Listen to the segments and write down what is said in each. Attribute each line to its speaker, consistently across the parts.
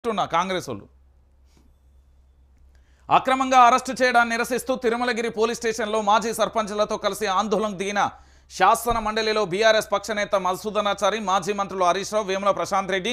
Speaker 1: అంటున్నా కాంగ్రెస్ వాళ్ళు అక్రమంగా అరెస్టు చేయడాన్ని నిరసిస్తూ తిరుమలగిరి పోలీస్ స్టేషన్లో మాజీ సర్పంచ్లతో కలిసి ఆందోళనకు దిగిన శాసన మండలిలో బీఆర్ఎస్ పక్షనేత మధుసూదనాచారి మాజీ మంత్రులు హరీష్ రావు వేముల ప్రశాంత్ రెడ్డి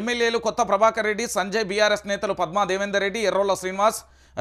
Speaker 1: ఎమ్మెల్యేలు కొత్త ప్రభాకర్ రెడ్డి సంజయ్ బీఆర్ఎస్ నేతలు పద్మా దేవేందర్ రెడ్డి ఎర్రోల శ్రీనివాస్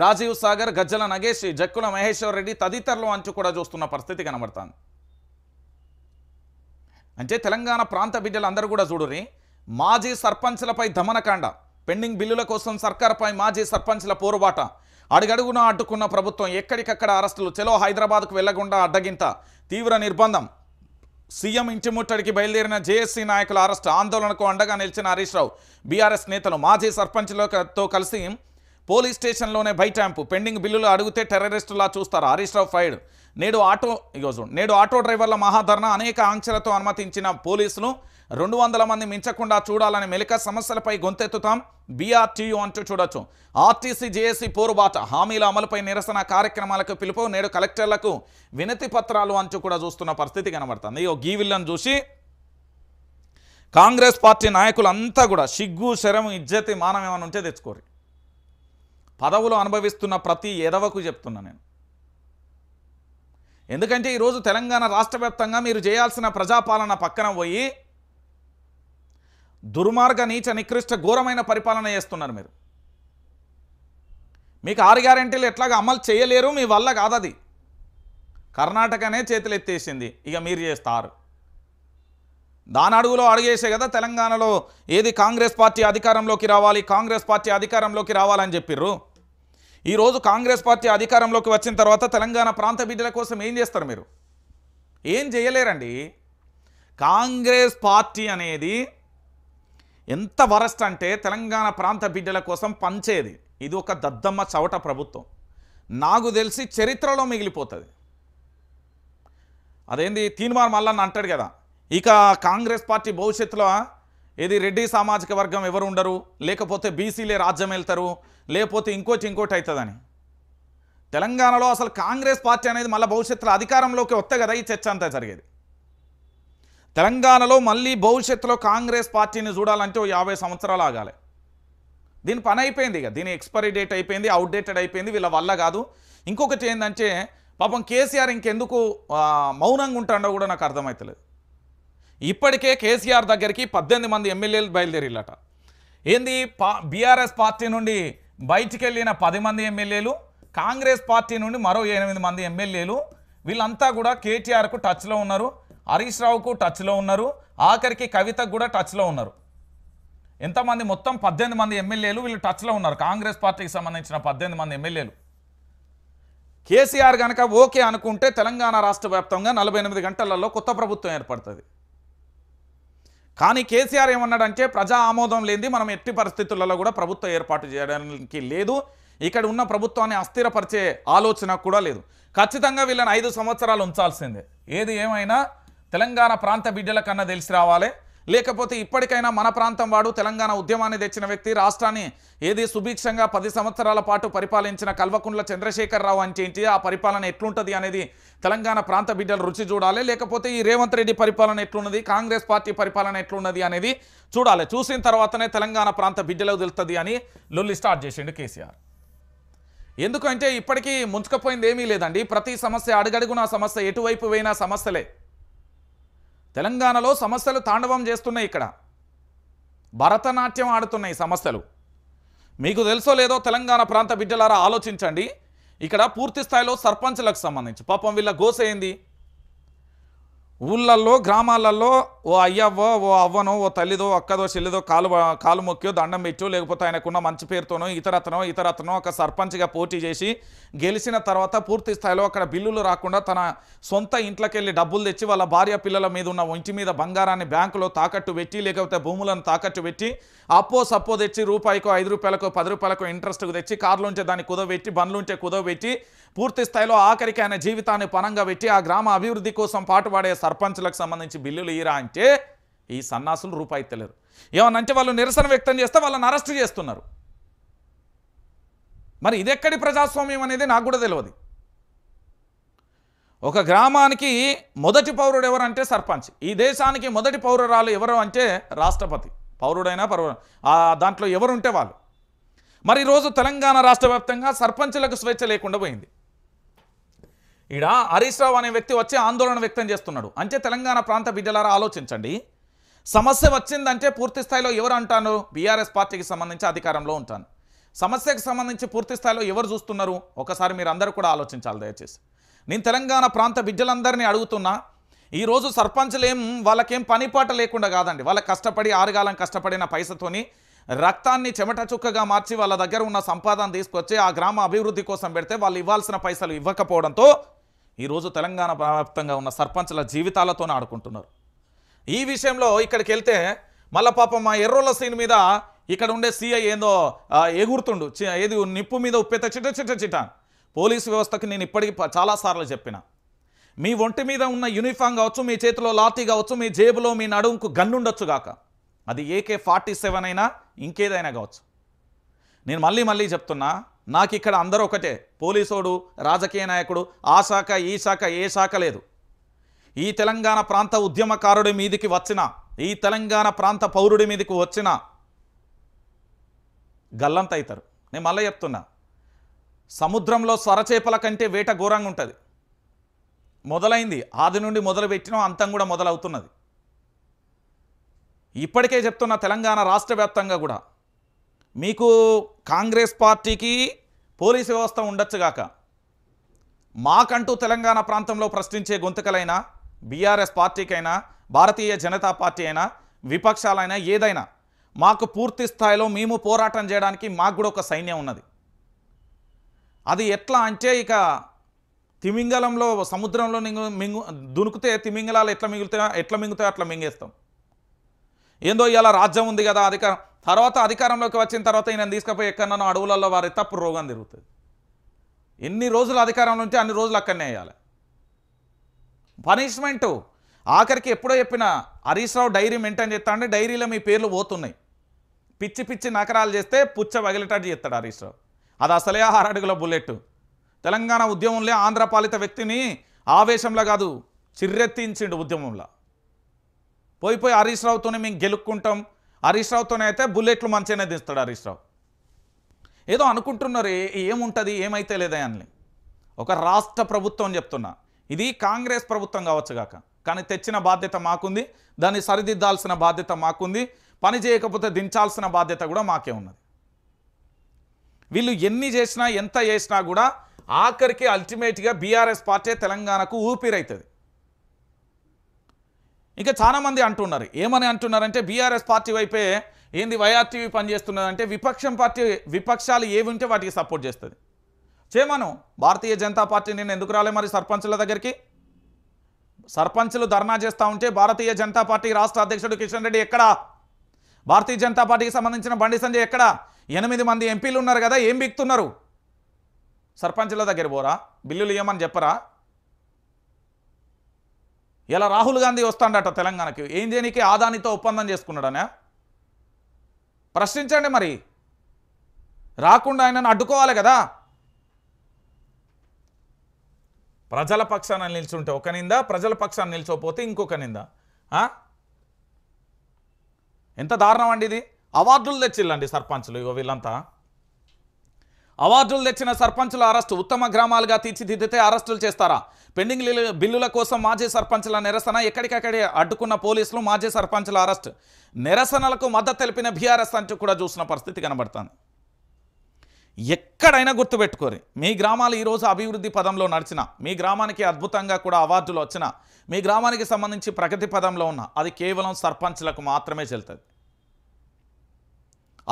Speaker 1: రాజీవ్ సాగర్ గజ్జల నగేష్ జక్కుల మహేశ్వర్ రెడ్డి తదితరులు అంచు కూడా చూస్తున్న పరిస్థితి కనబడుతుంది అంటే తెలంగాణ ప్రాంత బిడ్డలందరూ కూడా చూడుని మాజీ సర్పంచ్లపై దమనకాండ పెండింగ్ బిల్లుల కోసం సర్కార్పై మాజీ సర్పంచ్ల పోరుబాట అడుగడుగున అడ్డుకున్న ప్రభుత్వం ఎక్కడికక్కడ అరెస్టులు చెలో హైదరాబాద్కు వెళ్లకుండా అడ్డగింత తీవ్ర నిర్బంధం సీఎం ఇంటి ముట్టడికి బయలుదేరిన జేఏసీ నాయకుల అరెస్టు ఆందోళనకు అండగా నిలిచిన హరీష్ రావు బీఆర్ఎస్ నేతలు మాజీ సర్పంచ్లతో కలిసి పోలీస్ స్టేషన్లోనే బైటాంపు పెండింగ్ బిల్లులు అడిగితే టెర్రరిస్టులా చూస్తారు హరీష్ రావు ఫైడ్ నేడు ఆటో ఈరోజు నేడు ఆటో డ్రైవర్ల మహాధరణ అనేక ఆంక్షలతో అనుమతించిన పోలీసులు రెండు వందల మంది మించకుండా చూడాలని మెలిక సమస్యలపై గొంతెత్తుతాం బీఆర్టీయూ అంటూ చూడొచ్చు ఆర్టీసీ జేఏసీ పోరుబాట హామీల అమలుపై నిరసన కార్యక్రమాలకు పిలుపు నేడు కలెక్టర్లకు వినతి పత్రాలు అంటూ కూడా చూస్తున్న పరిస్థితి కనబడుతుంది ఈ గీవిల్లను చూసి కాంగ్రెస్ పార్టీ నాయకులంతా కూడా సిగ్గు శరం ఇజ్జతి మానం ఏమైనా ఉంటే తెచ్చుకోరు పదవులు అనుభవిస్తున్న ప్రతి ఎదవకు చెప్తున్నా నేను ఎందుకంటే ఈరోజు తెలంగాణ రాష్ట్ర మీరు చేయాల్సిన ప్రజాపాలన పక్కన పోయి దుర్మార్గ నీచ నికృష్ట ఘోరమైన పరిపాలన చేస్తున్నారు మీరు మీకు ఆరు గ్యారంటీలు ఎట్లాగా అమలు చేయలేరు మీ వల్ల కాదది కర్ణాటకనే చేతులెత్తేసింది ఇక మీరు చేస్తారు దాని అడుగులో అడిగేసే కదా తెలంగాణలో ఏది కాంగ్రెస్ పార్టీ అధికారంలోకి రావాలి కాంగ్రెస్ పార్టీ అధికారంలోకి రావాలని చెప్పిర్రు ఈరోజు కాంగ్రెస్ పార్టీ అధికారంలోకి వచ్చిన తర్వాత తెలంగాణ ప్రాంత బిడ్డల కోసం ఏం చేస్తారు మీరు ఏం చేయలేరండి కాంగ్రెస్ పార్టీ అనేది ఎంత వరస్ట్ అంటే తెలంగాణ ప్రాంత బిడ్డల కోసం పంచేది ఇది ఒక దద్దమ్మ చవట ప్రభుత్వం నాకు తెలిసి చరిత్రలో మిగిలిపోతుంది అదేంది తీన్మార్ మల్లన్న అంటాడు కదా ఇక కాంగ్రెస్ పార్టీ భవిష్యత్తులో ఇది రెడ్డి సామాజిక వర్గం ఎవరు ఉండరు లేకపోతే బీసీలే రాజ్యం వెళ్తారు లేకపోతే ఇంకోటి ఇంకోటి అవుతుందని తెలంగాణలో అసలు కాంగ్రెస్ పార్టీ అనేది మళ్ళీ భవిష్యత్తులో అధికారంలోకి వస్తే కదా ఈ చర్చ అంతా జరిగేది తెలంగాణలో మళ్ళీ భవిష్యత్తులో కాంగ్రెస్ పార్టీని చూడాలంటే ఓ యాభై సంవత్సరాలు ఆగాలి దీని పని అయిపోయింది ఇక దీని ఎక్స్పైరీ డేట్ అయిపోయింది అవుట్డేటెడ్ అయిపోయింది వీళ్ళ వల్ల కాదు ఇంకొకటి ఏంటంటే పాపం కేసీఆర్ ఇంకెందుకు మౌనంగా ఉంటాడో కూడా నాకు అర్థమవుతలేదు ఇప్పటికే కేసీఆర్ దగ్గరికి పద్దెనిమిది మంది ఎమ్మెల్యేలు బయలుదేరిల్లట ఏంది పా బీఆర్ఎస్ పార్టీ నుండి బయటికి వెళ్ళిన పది మంది ఎమ్మెల్యేలు కాంగ్రెస్ పార్టీ నుండి మరో ఎనిమిది మంది ఎమ్మెల్యేలు వీళ్ళంతా కూడా కేటీఆర్కు టచ్లో ఉన్నారు హరీష్ రావుకు టచ్లో ఉన్నారు ఆఖరికి కవితకు కూడా టచ్లో ఉన్నారు ఎంతమంది మొత్తం పద్దెనిమిది మంది ఎమ్మెల్యేలు వీళ్ళు టచ్లో ఉన్నారు కాంగ్రెస్ పార్టీకి సంబంధించిన పద్దెనిమిది మంది ఎమ్మెల్యేలు కేసీఆర్ కనుక ఓకే అనుకుంటే తెలంగాణ రాష్ట్ర వ్యాప్తంగా నలభై ఎనిమిది గంటలలో కొత్త ప్రభుత్వం ఏర్పడుతుంది కానీ కేసీఆర్ ఏమన్నాడంటే ప్రజా ఆమోదం లేనిది మనం ఎట్టి పరిస్థితులలో కూడా ప్రభుత్వం ఏర్పాటు చేయడానికి లేదు ఇక్కడ ఉన్న ప్రభుత్వాన్ని అస్థిరపరిచే ఆలోచన కూడా లేదు ఖచ్చితంగా వీళ్ళని ఐదు సంవత్సరాలు ఉంచాల్సిందే ఏది ఏమైనా తెలంగాణ ప్రాంత బిడ్డల కన్నా తెలిసి రావాలి లేకపోతే ఇప్పటికైనా మన ప్రాంతం వాడు తెలంగాణ ఉద్యమాన్ని తెచ్చిన వ్యక్తి రాష్ట్రాన్ని ఏది సుభిక్షంగా పది సంవత్సరాల పాటు పరిపాలించిన కల్వకుండ్ల చంద్రశేఖరరావు అని చేయించి ఆ పరిపాలన ఎట్లుంటుంది అనేది తెలంగాణ ప్రాంత బిడ్డలు రుచి చూడాలి లేకపోతే ఈ రేవంత్ రెడ్డి పరిపాలన ఎట్లున్నది కాంగ్రెస్ పార్టీ పరిపాలన ఎట్లున్నది అనేది చూడాలి చూసిన తర్వాతనే తెలంగాణ ప్రాంత బిడ్డలకు తెలుస్తుంది అని లొల్లి స్టార్ట్ చేసిండు కేసీఆర్ ఎందుకంటే ఇప్పటికీ ముంచుకపోయింది ఏమీ లేదండి ప్రతి సమస్య అడుగడుగున సమస్య ఎటువైపు పోయినా సమస్యలే తెలంగాణలో సమస్యలు తాండవం చేస్తున్నాయి ఇక్కడ భరతనాట్యం ఆడుతున్నాయి సమస్యలు మీకు తెలుసో లేదో తెలంగాణ ప్రాంత బిడ్డలారా ఆలోచించండి ఇక్కడ పూర్తి స్థాయిలో సర్పంచ్లకు సంబంధించి పాపం వీళ్ళ గోసేయింది ఊళ్ళల్లో గ్రామాలలో ఓ అయ్యవ్వో ఓ అవ్వనో ఓ తల్లిదో అక్కదో చెల్లిదో కాలు కాలు మొక్కో దండం పెట్టో లేకపోతే ఆయనకున్న మంచి పేరుతోనో ఇతరతనో ఇతరతనో ఒక సర్పంచ్గా పోటీ చేసి గెలిచిన తర్వాత పూర్తి స్థాయిలో అక్కడ బిల్లులు రాకుండా తన సొంత ఇంట్లోకి వెళ్ళి డబ్బులు తెచ్చి వాళ్ళ భార్య పిల్లల మీద ఉన్న ఒంటి మీద బంగారాన్ని బ్యాంకులో తాకట్టు పెట్టి లేకపోతే భూములను తాకట్టు పెట్టి అప్పో సప్పో తెచ్చి రూపాయికో ఐదు రూపాయలకో పది రూపాయలకో ఇంట్రెస్ట్కు తెచ్చి కార్లు ఉంటే దాన్ని కుదవబెట్టి బండ్లు ఉంటే కుదవబెట్టి పూర్తి స్థాయిలో ఆఖరికి ఆయన జీవితాన్ని పనంగా పెట్టి ఆ గ్రామ అభివృద్ధి కోసం పాటుపడే సర్పంచ్లకు సంబంధించి బిల్లులు ఇరా అంటే ఈ సన్నాసులు రూపాయి తెలియరు ఏమనంటే వాళ్ళు నిరసన వ్యక్తం చేస్తే వాళ్ళని అరెస్ట్ చేస్తున్నారు మరి ఇదెక్కడి ప్రజాస్వామ్యం అనేది నాకు కూడా తెలియదు ఒక గ్రామానికి మొదటి పౌరుడు ఎవరు అంటే సర్పంచ్ ఈ దేశానికి మొదటి పౌరురాలు ఎవరు అంటే రాష్ట్రపతి పౌరుడైనా పౌరు దాంట్లో ఎవరుంటే వాళ్ళు మరి ఈరోజు తెలంగాణ రాష్ట్ర వ్యాప్తంగా సర్పంచులకు స్వేచ్ఛ లేకుండా పోయింది ఈడ హరీష్ రావు అనే వ్యక్తి వచ్చి ఆందోళన వ్యక్తం చేస్తున్నాడు అంటే తెలంగాణ ప్రాంత బిడ్డలారా ఆలోచించండి సమస్య వచ్చిందంటే పూర్తి స్థాయిలో ఎవరు అంటాను బీఆర్ఎస్ పార్టీకి సంబంధించి అధికారంలో ఉంటాను సమస్యకు సంబంధించి పూర్తి స్థాయిలో ఎవరు చూస్తున్నారు ఒకసారి మీరు అందరూ కూడా ఆలోచించాలి దయచేసి నేను తెలంగాణ ప్రాంత బిడ్డలందరినీ అడుగుతున్నా ఈరోజు ఏం వాళ్ళకేం పనిపాట లేకుండా కాదండి వాళ్ళ కష్టపడి ఆరుగాలం కష్టపడిన పైసతోని రక్తాన్ని చెమట చుక్కగా మార్చి వాళ్ళ దగ్గర ఉన్న సంపాదన తీసుకొచ్చి ఆ గ్రామ అభివృద్ధి కోసం పెడితే వాళ్ళు ఇవ్వాల్సిన పైసలు ఇవ్వకపోవడంతో ఈరోజు తెలంగాణ వ్యాప్తంగా ఉన్న సర్పంచ్ల జీవితాలతోనే ఆడుకుంటున్నారు ఈ విషయంలో ఇక్కడికి వెళ్తే మళ్ళా పాపం మా ఎర్రోల సీన్ మీద ఇక్కడ ఉండే సీఐ ఏందో ఎగురుతుండు ఏది నిప్పు మీద ఉప్పేత చిట చిట చిట పోలీసు వ్యవస్థకు నేను ఇప్పటికీ చాలాసార్లు చెప్పిన మీ ఒంటి మీద ఉన్న యూనిఫామ్ కావచ్చు మీ చేతిలో లాతీ కావచ్చు మీ జేబులో మీ నడుముకు గన్నుండొచ్చు కాక అది ఏకే ఫార్టీ సెవెన్ అయినా ఇంకేదైనా కావచ్చు నేను మళ్ళీ మళ్ళీ చెప్తున్నా నాకు ఇక్కడ అందరూ ఒకటే పోలీసోడు రాజకీయ నాయకుడు ఆ శాఖ ఈ శాఖ ఏ శాఖ లేదు ఈ తెలంగాణ ప్రాంత ఉద్యమకారుడి మీదికి వచ్చిన ఈ తెలంగాణ ప్రాంత పౌరుడి మీదకి వచ్చిన గల్లంత అవుతారు నేను మళ్ళీ చెప్తున్నా సముద్రంలో స్వరచేపల కంటే వేట ఘోరంగా ఉంటుంది మొదలైంది ఆది నుండి మొదలుపెట్టినా అంతం కూడా మొదలవుతున్నది ఇప్పటికే చెప్తున్న తెలంగాణ రాష్ట్ర కూడా మీకు కాంగ్రెస్ పార్టీకి పోలీసు వ్యవస్థ ఉండొచ్చుగాక మాకంటూ తెలంగాణ ప్రాంతంలో ప్రశ్నించే గొంతుకలైనా బీఆర్ఎస్ పార్టీకైనా భారతీయ జనతా పార్టీ అయినా విపక్షాలైనా ఏదైనా మాకు పూర్తి స్థాయిలో మేము పోరాటం చేయడానికి మాకు కూడా ఒక సైన్యం ఉన్నది అది ఎట్లా అంటే ఇక తిమింగలంలో సముద్రంలో మింగు దునుకుతే తిమింగలాలు ఎట్లా మిగులుతాయో ఎట్లా మింగుతాయో అట్లా మింగేస్తాం ఏందో ఇలా రాజ్యం ఉంది కదా అధికారం తర్వాత అధికారంలోకి వచ్చిన తర్వాత ఈయన తీసుకుపోయి ఎక్కడన్నా అడవులలో వారి తప్పుడు రోగం తిరుగుతుంది ఎన్ని రోజులు అధికారంలో ఉంటే అన్ని రోజులు అక్కడనే వేయాలి పనిష్మెంటు ఆఖరికి ఎప్పుడో చెప్పిన హరీష్ రావు డైరీ మెయింటైన్ అంటే డైరీలో మీ పేర్లు పోతున్నాయి పిచ్చి పిచ్చి నకరాలు చేస్తే పుచ్చ వగిలిటట్టు చేస్తాడు హరీశ్రావు అది అసలే ఆరడుగుల బుల్లెట్ తెలంగాణ ఉద్యమంలో ఆంధ్రపాలిత వ్యక్తిని ఆవేశంలో కాదు చిర్రెత్తించిండు ఉద్యమంలో పోయి పోయి మేము గెలుక్కుంటాం హరీష్ రావుతోనే అయితే బుల్లెట్లు మంచిగానే దిస్తాడు హరీష్ రావు ఏదో అనుకుంటున్నారు ఏముంటుంది ఏమైతే లేదా అని ఒక రాష్ట్ర ప్రభుత్వం చెప్తున్నా ఇది కాంగ్రెస్ ప్రభుత్వం కావచ్చు కాక కానీ తెచ్చిన బాధ్యత మాకుంది దాన్ని సరిదిద్దాల్సిన బాధ్యత మాకుంది పని చేయకపోతే దించాల్సిన బాధ్యత కూడా మాకే ఉన్నది వీళ్ళు ఎన్ని చేసినా ఎంత చేసినా కూడా ఆఖరికి అల్టిమేట్గా బీఆర్ఎస్ పార్టీ తెలంగాణకు ఊపిరైతుంది ఇంకా చాలామంది అంటున్నారు ఏమని అంటున్నారంటే బీఆర్ఎస్ పార్టీ వైపే ఏంది వైఆర్టీవీ పనిచేస్తున్నదంటే విపక్షం పార్టీ విపక్షాలు ఏవి ఉంటే వాటికి సపోర్ట్ చేస్తుంది చేయమను భారతీయ జనతా పార్టీ నేను ఎందుకు రాలే మరి సర్పంచుల దగ్గరికి సర్పంచులు ధర్నా చేస్తూ ఉంటే భారతీయ జనతా పార్టీ రాష్ట్ర అధ్యక్షుడు కిషన్ రెడ్డి ఎక్కడా భారతీయ జనతా పార్టీకి సంబంధించిన బండి సంజయ్ ఎక్కడా ఎనిమిది మంది ఎంపీలు ఉన్నారు కదా ఏం బిక్తున్నారు సర్పంచుల దగ్గర పోరా బిల్లులు ఇవ్వమని చెప్పరా ఇలా రాహుల్ గాంధీ వస్తాడట తెలంగాణకి ఏం దేనికి ఆదానితో ఒప్పందం చేసుకున్నాడనే ప్రశ్నించండి మరి రాకుండా ఆయనను అడ్డుకోవాలి కదా ప్రజల పక్షాన నిల్చుంటే ఒక నిందా ప్రజల పక్షాన నిల్చోపోతే ఇంకొక నింద ఎంత దారుణం అండి ఇది అవార్డులు తెచ్చిల్లండి సర్పంచ్లు ఇగో వీళ్ళంతా అవార్డులు తెచ్చిన సర్పంచ్ల అరెస్టు ఉత్తమ గ్రామాలుగా తీర్చిదిద్దితే అరెస్టులు చేస్తారా పెండింగ్ బిల్లుల కోసం మాజీ సర్పంచ్ల నిరసన ఎక్కడికక్కడే అడ్డుకున్న పోలీసులు మాజీ సర్పంచ్ల అరెస్ట్ నిరసనలకు మద్దతు తెలిపిన బీఆర్ఎస్ అంటూ కూడా చూసిన పరిస్థితి కనబడుతుంది ఎక్కడైనా గుర్తుపెట్టుకోరు మీ గ్రామాలు ఈరోజు అభివృద్ధి పదంలో నడిచిన మీ గ్రామానికి అద్భుతంగా కూడా అవార్డులు వచ్చిన మీ గ్రామానికి సంబంధించి ప్రగతి పదంలో ఉన్న అది కేవలం సర్పంచ్లకు మాత్రమే చెల్తుంది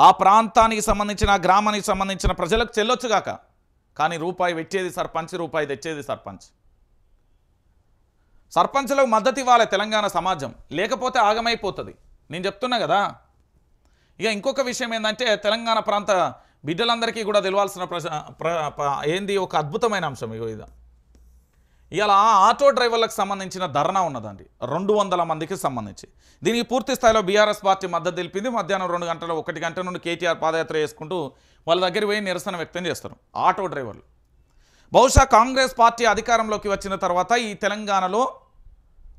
Speaker 1: ఆ ప్రాంతానికి సంబంధించిన గ్రామానికి సంబంధించిన ప్రజలకు చెల్లొచ్చుగాక కానీ రూపాయి పెట్టేది సర్పంచ్ రూపాయి తెచ్చేది సర్పంచ్ సర్పంచ్లకు మద్దతు ఇవ్వాలి తెలంగాణ సమాజం లేకపోతే ఆగమైపోతుంది నేను చెప్తున్నా కదా ఇక ఇంకొక విషయం ఏంటంటే తెలంగాణ ప్రాంత బిడ్డలందరికీ కూడా తెలవాల్సిన ఏంది ఒక అద్భుతమైన అంశం ఇక ఇది ఇలా ఆటో డ్రైవర్లకు సంబంధించిన ధర్నా ఉన్నదండి రెండు వందల మందికి సంబంధించి దీనికి పూర్తి స్థాయిలో బీఆర్ఎస్ పార్టీ మద్దతు తెలిపింది మధ్యాహ్నం రెండు గంటలు ఒకటి గంట నుండి కేటీఆర్ పాదయాత్ర చేసుకుంటూ వాళ్ళ దగ్గర పోయి నిరసన వ్యక్తం చేస్తారు ఆటో డ్రైవర్లు బహుశా కాంగ్రెస్ పార్టీ అధికారంలోకి వచ్చిన తర్వాత ఈ తెలంగాణలో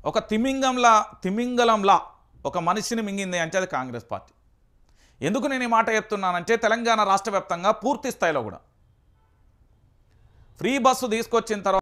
Speaker 1: ఒక తిమింగంలా తిమింగలంలా ఒక మనిషిని మింగింది అంటే అది కాంగ్రెస్ పార్టీ ఎందుకు నేను ఈ మాట చెప్తున్నానంటే తెలంగాణ రాష్ట్ర పూర్తి స్థాయిలో కూడా ఫ్రీ బస్సు తీసుకొచ్చిన తర్వాత